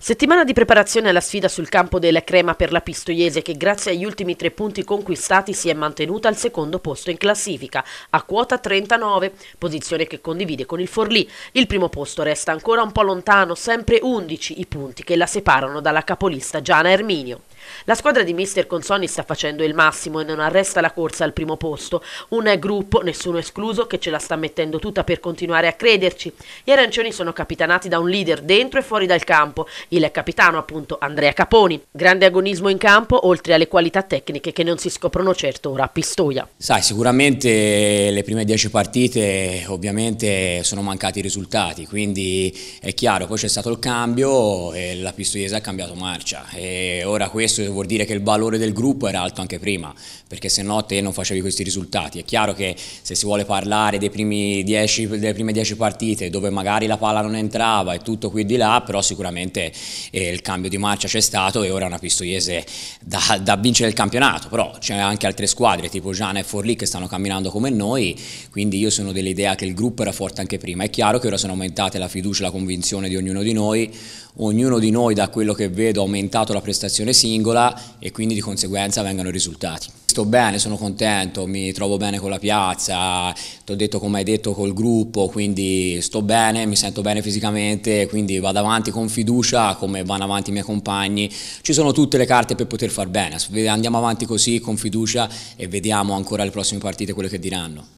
Settimana di preparazione alla sfida sul campo della Crema per la Pistoiese che grazie agli ultimi tre punti conquistati si è mantenuta al secondo posto in classifica a quota 39, posizione che condivide con il Forlì. Il primo posto resta ancora un po' lontano, sempre 11 i punti che la separano dalla capolista Giana Erminio. La squadra di Mister Consoni sta facendo il massimo e non arresta la corsa al primo posto. Un gruppo, nessuno escluso, che ce la sta mettendo tutta per continuare a crederci. Gli arancioni sono capitanati da un leader dentro e fuori dal campo, il capitano appunto Andrea Caponi. Grande agonismo in campo, oltre alle qualità tecniche che non si scoprono certo ora a Pistoia. Sai, sicuramente le prime dieci partite ovviamente sono mancati i risultati, quindi è chiaro, poi c'è stato il cambio e la Pistoiese ha cambiato marcia e ora questo questo vuol dire che il valore del gruppo era alto anche prima, perché se no te non facevi questi risultati. È chiaro che se si vuole parlare dieci, delle prime 10 partite dove magari la palla non entrava e tutto qui di là, però sicuramente eh, il cambio di marcia c'è stato e ora è una Pistoiese da, da vincere il campionato, però c'è anche altre squadre tipo Gianna e Forlì che stanno camminando come noi, quindi io sono dell'idea che il gruppo era forte anche prima. È chiaro che ora sono aumentate la fiducia e la convinzione di ognuno di noi, ognuno di noi da quello che vedo ha aumentato la prestazione singola, regola e quindi di conseguenza vengano i risultati. Sto bene, sono contento, mi trovo bene con la piazza, ti ho detto come hai detto col gruppo, quindi sto bene, mi sento bene fisicamente, quindi vado avanti con fiducia come vanno avanti i miei compagni. Ci sono tutte le carte per poter far bene, andiamo avanti così con fiducia e vediamo ancora le prossime partite quello che diranno.